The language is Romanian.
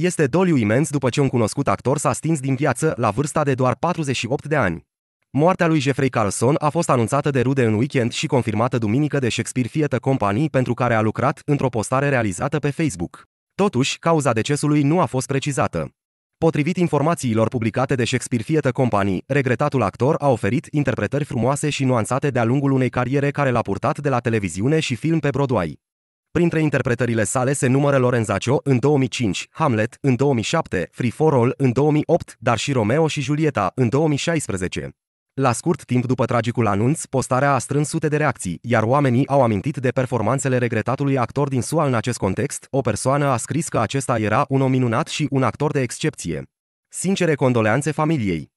Este doliu imens după ce un cunoscut actor s-a stins din viață la vârsta de doar 48 de ani. Moartea lui Jeffrey Carlson a fost anunțată de rude în weekend și confirmată duminică de Shakespeare Theatre Company pentru care a lucrat într-o postare realizată pe Facebook. Totuși, cauza decesului nu a fost precizată. Potrivit informațiilor publicate de Shakespeare Theatre Company, regretatul actor a oferit interpretări frumoase și nuanțate de-a lungul unei cariere care l-a purtat de la televiziune și film pe Broadway. Printre interpretările sale se numără Lorenzaccio în 2005, Hamlet în 2007, Free for All în 2008, dar și Romeo și Julieta în 2016. La scurt timp după tragicul anunț, postarea a strâns sute de reacții, iar oamenii au amintit de performanțele regretatului actor din SUA în acest context, o persoană a scris că acesta era un om minunat și un actor de excepție. Sincere condoleanțe familiei!